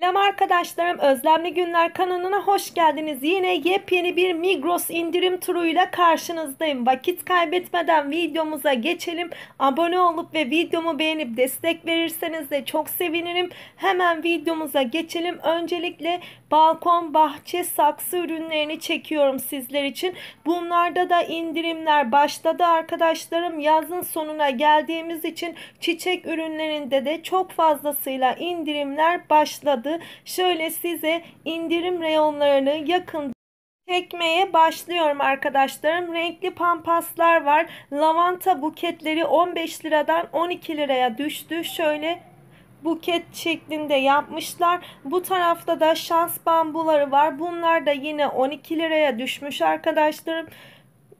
Selam arkadaşlarım Özlemli Günler kanalına hoş geldiniz. Yine yepyeni bir Migros indirim turuyla karşınızdayım. Vakit kaybetmeden videomuza geçelim. Abone olup ve videomu beğenip destek verirseniz de çok sevinirim. Hemen videomuza geçelim. Öncelikle balkon, bahçe, saksı ürünlerini çekiyorum sizler için. Bunlarda da indirimler başladı arkadaşlarım. Yazın sonuna geldiğimiz için çiçek ürünlerinde de çok fazlasıyla indirimler başladı. Şöyle size indirim reyonlarını yakın Ekmeğe başlıyorum arkadaşlarım. Renkli pampaslar var. Lavanta buketleri 15 liradan 12 liraya düştü. Şöyle buket şeklinde yapmışlar. Bu tarafta da şans bambuları var. Bunlar da yine 12 liraya düşmüş arkadaşlarım.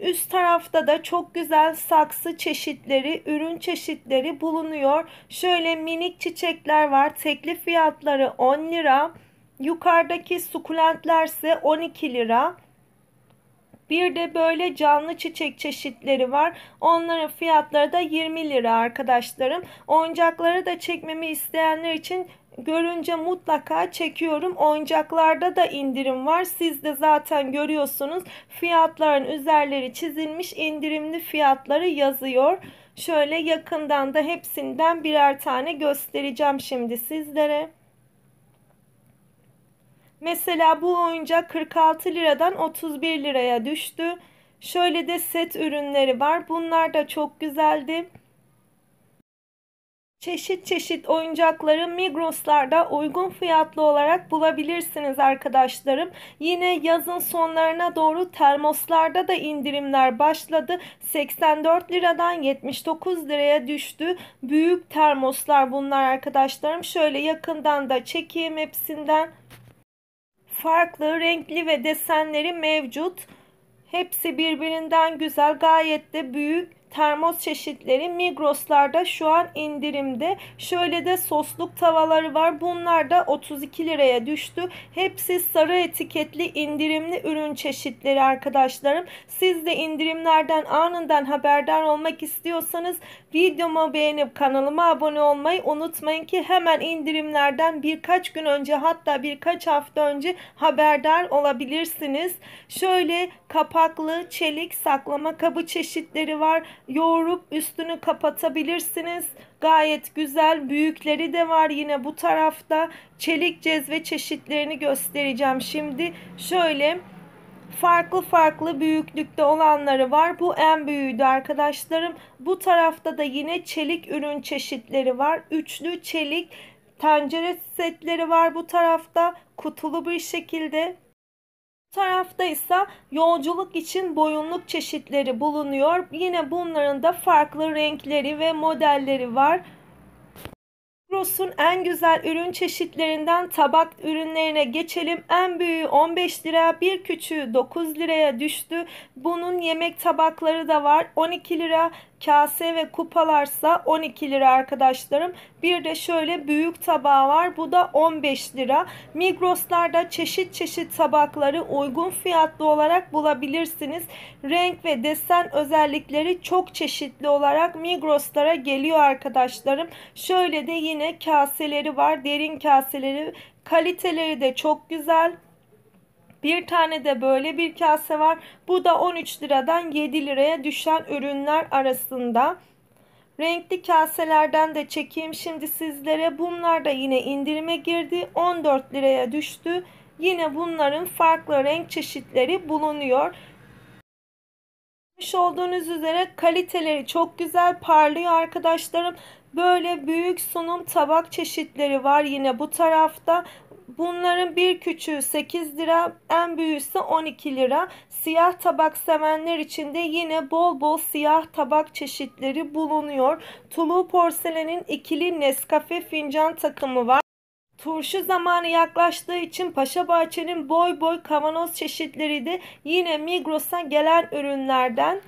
Üst tarafta da çok güzel saksı çeşitleri, ürün çeşitleri bulunuyor. Şöyle minik çiçekler var. Teklif fiyatları 10 lira. Yukarıdaki sukulentler ise 12 lira. Bir de böyle canlı çiçek çeşitleri var. Onların fiyatları da 20 lira arkadaşlarım. Oyuncakları da çekmemi isteyenler için görünce mutlaka çekiyorum. Oyuncaklarda da indirim var. Siz de zaten görüyorsunuz. Fiyatların üzerleri çizilmiş. indirimli fiyatları yazıyor. Şöyle yakından da hepsinden birer tane göstereceğim şimdi sizlere. Mesela bu oyuncak 46 liradan 31 liraya düştü. Şöyle de set ürünleri var. Bunlar da çok güzeldi. Çeşit çeşit oyuncakları Migros'larda uygun fiyatlı olarak bulabilirsiniz arkadaşlarım. Yine yazın sonlarına doğru termoslarda da indirimler başladı. 84 liradan 79 liraya düştü. Büyük termoslar bunlar arkadaşlarım. Şöyle yakından da çekeyim hepsinden farklı renkli ve desenleri mevcut. Hepsi birbirinden güzel gayet de büyük termos çeşitleri Migros'larda şu an indirimde. Şöyle de sosluk tavaları var. Bunlar da 32 liraya düştü. Hepsi sarı etiketli indirimli ürün çeşitleri arkadaşlarım. Siz de indirimlerden anından haberdar olmak istiyorsanız videomu beğenip kanalıma abone olmayı unutmayın ki hemen indirimlerden birkaç gün önce hatta birkaç hafta önce haberdar olabilirsiniz. Şöyle kapaklı çelik saklama kabı çeşitleri var yoğurup üstünü kapatabilirsiniz. Gayet güzel büyükleri de var yine bu tarafta. Çelik cezve çeşitlerini göstereceğim şimdi. Şöyle farklı farklı büyüklükte olanları var. Bu en büyüğüydü arkadaşlarım. Bu tarafta da yine çelik ürün çeşitleri var. Üçlü çelik tencere setleri var bu tarafta. Kutulu bir şekilde tarafta ise yolculuk için boyunluk çeşitleri bulunuyor. Yine bunların da farklı renkleri ve modelleri var. Ross'un en güzel ürün çeşitlerinden tabak ürünlerine geçelim. En büyüğü 15 lira, bir küçüğü 9 liraya düştü. Bunun yemek tabakları da var. 12 lira kase ve kupalarsa 12 lira arkadaşlarım. Bir de şöyle büyük tabağı var. Bu da 15 lira. Migros'larda çeşit çeşit tabakları uygun fiyatlı olarak bulabilirsiniz. Renk ve desen özellikleri çok çeşitli olarak Migros'lara geliyor arkadaşlarım. Şöyle de yine kaseleri var. Derin kaseleri. Kaliteleri de çok güzel. Bir tane de böyle bir kase var. Bu da 13 liradan 7 liraya düşen ürünler arasında. Renkli kaselerden de çekeyim şimdi sizlere. Bunlar da yine indirime girdi. 14 liraya düştü. Yine bunların farklı renk çeşitleri bulunuyor. Görmüş olduğunuz üzere kaliteleri çok güzel parlıyor arkadaşlarım. Böyle büyük sunum tabak çeşitleri var yine bu tarafta. Bunların bir küçüğü 8 lira, en büyüğü ise 12 lira. Siyah tabak sevenler için de yine bol bol siyah tabak çeşitleri bulunuyor. Tulu porselenin ikili Nescafe fincan takımı var. Turşu zamanı yaklaştığı için Paşa Bahçe'nin boy boy kavanoz çeşitleri de yine Migros'a gelen ürünlerden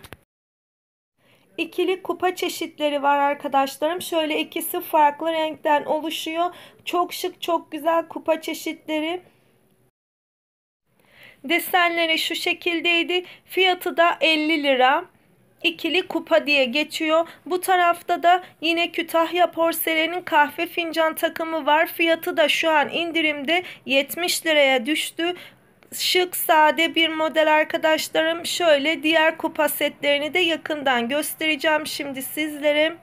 ikili kupa çeşitleri var arkadaşlarım. Şöyle ikisi farklı renkten oluşuyor. Çok şık, çok güzel kupa çeşitleri. Desenleri şu şekildeydi. Fiyatı da 50 lira. İkili kupa diye geçiyor. Bu tarafta da yine Kütahya Porselen'in kahve fincan takımı var. Fiyatı da şu an indirimde 70 liraya düştü şık, sade bir model arkadaşlarım. Şöyle diğer kupa setlerini de yakından göstereceğim şimdi sizlere.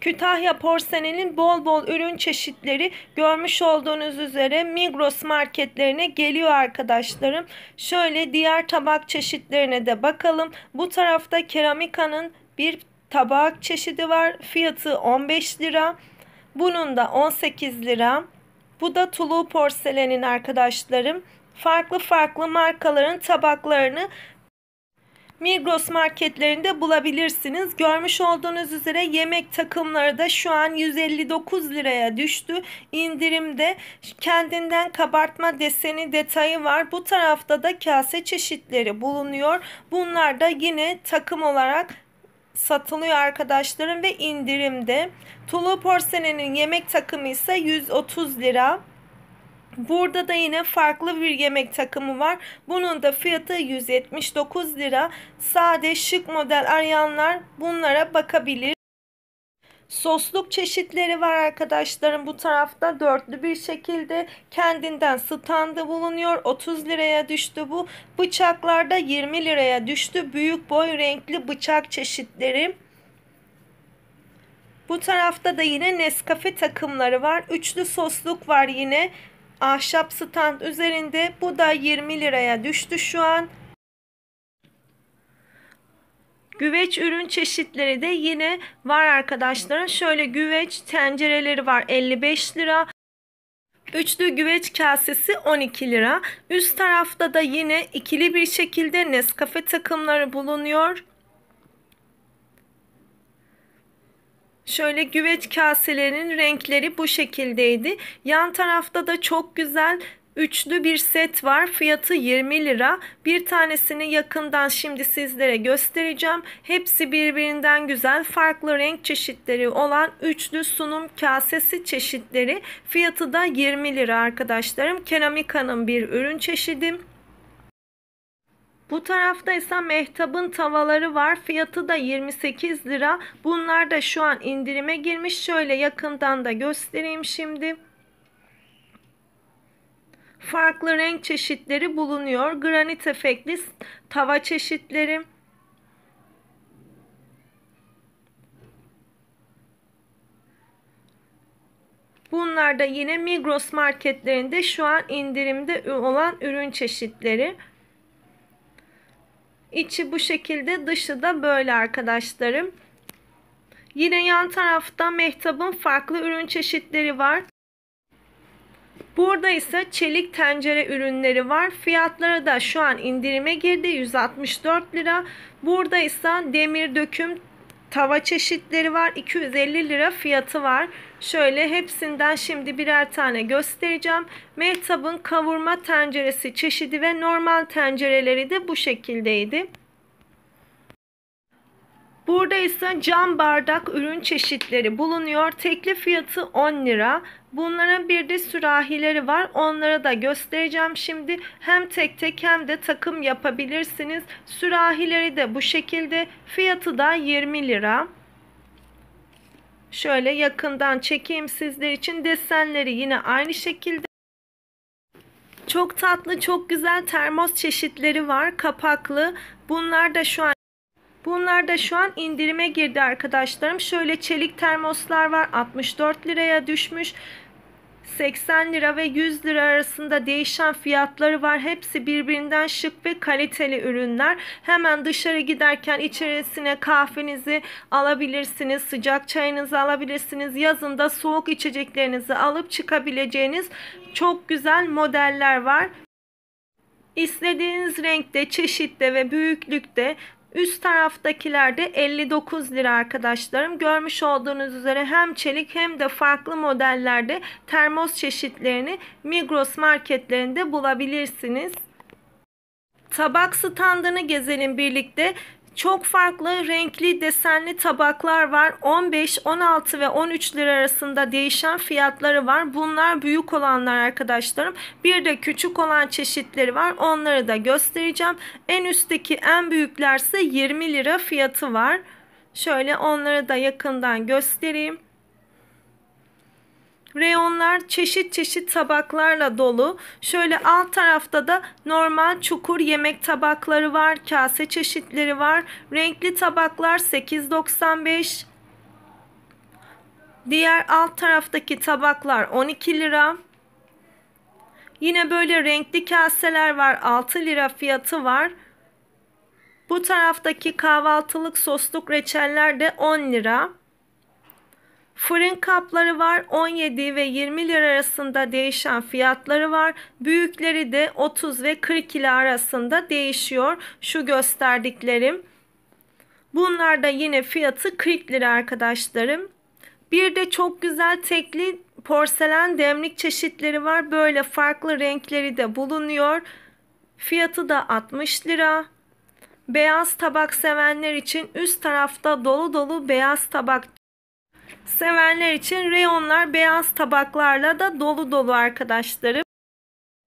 Kütahya Porselen'in bol bol ürün çeşitleri görmüş olduğunuz üzere Migros marketlerine geliyor arkadaşlarım. Şöyle diğer tabak çeşitlerine de bakalım. Bu tarafta keramikanın bir tabak çeşidi var. Fiyatı 15 lira. Bunun da 18 lira. Bu da tulu porselenin arkadaşlarım. Farklı farklı markaların tabaklarını Migros marketlerinde bulabilirsiniz. Görmüş olduğunuz üzere yemek takımları da şu an 159 liraya düştü. İndirimde kendinden kabartma deseni detayı var. Bu tarafta da kase çeşitleri bulunuyor. Bunlar da yine takım olarak satılıyor arkadaşlarım ve indirimde. Tulu porselenin yemek takımı ise 130 lira. Burada da yine farklı bir yemek takımı var. Bunun da fiyatı 179 lira. Sade şık model arayanlar bunlara bakabilir. Sosluk çeşitleri var arkadaşlarım. Bu tarafta dörtlü bir şekilde kendinden standı bulunuyor. 30 liraya düştü bu. Bıçaklarda 20 liraya düştü. Büyük boy renkli bıçak çeşitleri. Bu tarafta da yine Nescafe takımları var. Üçlü sosluk var yine. Ahşap stand üzerinde. Bu da 20 liraya düştü şu an. Güveç ürün çeşitleri de yine var arkadaşlar. Şöyle güveç tencereleri var 55 lira. Üçlü güveç kasesi 12 lira. Üst tarafta da yine ikili bir şekilde Nescafe takımları bulunuyor. Şöyle güveç kaselerin renkleri bu şekildeydi. Yan tarafta da çok güzel Üçlü bir set var. Fiyatı 20 lira. Bir tanesini yakından şimdi sizlere göstereceğim. Hepsi birbirinden güzel. Farklı renk çeşitleri olan üçlü sunum kasesi çeşitleri. Fiyatı da 20 lira arkadaşlarım. Keramika'nın bir ürün çeşidi. Bu tarafta ise mehtabın tavaları var. Fiyatı da 28 lira. Bunlar da şu an indirime girmiş. Şöyle yakından da göstereyim şimdi farklı renk çeşitleri bulunuyor. Granit efektli tava çeşitleri, Bunlar da yine Migros marketlerinde şu an indirimde olan ürün çeşitleri. İçi bu şekilde dışı da böyle arkadaşlarım. Yine yan tarafta Mehtap'ın farklı ürün çeşitleri var. Burada ise çelik tencere ürünleri var. Fiyatları da şu an indirime girdi 164 lira. Burada ise demir döküm tava çeşitleri var. 250 lira fiyatı var. Şöyle hepsinden şimdi birer tane göstereceğim. Mehtap'ın kavurma tenceresi çeşidi ve normal tencereleri de bu şekildeydi. Burada ise cam bardak ürün çeşitleri bulunuyor. Tekli fiyatı 10 lira. Bunların bir de sürahileri var. Onları da göstereceğim şimdi. Hem tek tek hem de takım yapabilirsiniz. Sürahileri de bu şekilde. Fiyatı da 20 lira. Şöyle yakından çekeyim sizler için. Desenleri yine aynı şekilde. Çok tatlı, çok güzel termos çeşitleri var. Kapaklı. Bunlar da şu an Bunlar da şu an indirime girdi arkadaşlarım. Şöyle çelik termoslar var. 64 liraya düşmüş. 80 lira ve 100 lira arasında değişen fiyatları var. Hepsi birbirinden şık ve kaliteli ürünler. Hemen dışarı giderken içerisine kahvenizi alabilirsiniz, sıcak çayınızı alabilirsiniz. Yazında soğuk içeceklerinizi alıp çıkabileceğiniz çok güzel modeller var. İstediğiniz renkte, çeşitte ve büyüklükte Üst taraftakilerde 59 lira arkadaşlarım. Görmüş olduğunuz üzere hem çelik hem de farklı modellerde termos çeşitlerini Migros marketlerinde bulabilirsiniz. Tabak standını gezelim birlikte. Çok farklı renkli desenli tabaklar var. 15, 16 ve 13 lira arasında değişen fiyatları var. Bunlar büyük olanlar arkadaşlarım. Bir de küçük olan çeşitleri var. Onları da göstereceğim. En üstteki en büyüklerse 20 lira fiyatı var. Şöyle onları da yakından göstereyim. Reyonlar çeşit çeşit tabaklarla dolu. Şöyle alt tarafta da normal çukur yemek tabakları var, kase çeşitleri var. Renkli tabaklar 8.95. Diğer alt taraftaki tabaklar 12 lira. Yine böyle renkli kaseler var. 6 lira fiyatı var. Bu taraftaki kahvaltılık sosluk reçeller de 10 lira. Fırın kapları var 17 ve 20 lira arasında değişen fiyatları var. Büyükleri de 30 ve 40 lira arasında değişiyor. Şu gösterdiklerim. Bunlar da yine fiyatı 40 lira arkadaşlarım. Bir de çok güzel tekli porselen demlik çeşitleri var. Böyle farklı renkleri de bulunuyor. Fiyatı da 60 lira. Beyaz tabak sevenler için üst tarafta dolu dolu beyaz tabak Sevenler için reyonlar beyaz tabaklarla da dolu dolu arkadaşlarım.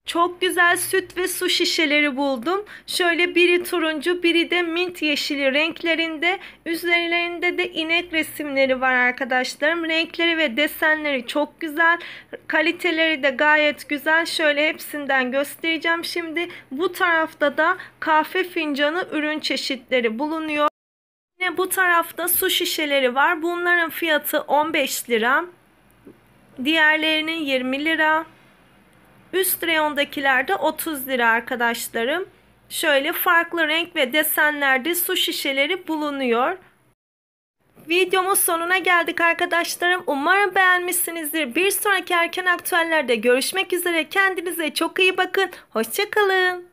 Çok güzel süt ve su şişeleri buldum. Şöyle biri turuncu, biri de mint yeşili renklerinde. Üzerlerinde de inek resimleri var arkadaşlarım. Renkleri ve desenleri çok güzel. Kaliteleri de gayet güzel. Şöyle hepsinden göstereceğim şimdi. Bu tarafta da kahve fincanı ürün çeşitleri bulunuyor. Yine bu tarafta su şişeleri var. Bunların fiyatı 15 lira. Diğerlerinin 20 lira. Üst reyondakiler de 30 lira arkadaşlarım. Şöyle farklı renk ve desenlerde su şişeleri bulunuyor. Videomuz sonuna geldik arkadaşlarım. Umarım beğenmişsinizdir. Bir sonraki erken aktüellerde görüşmek üzere. Kendinize çok iyi bakın. Hoşçakalın.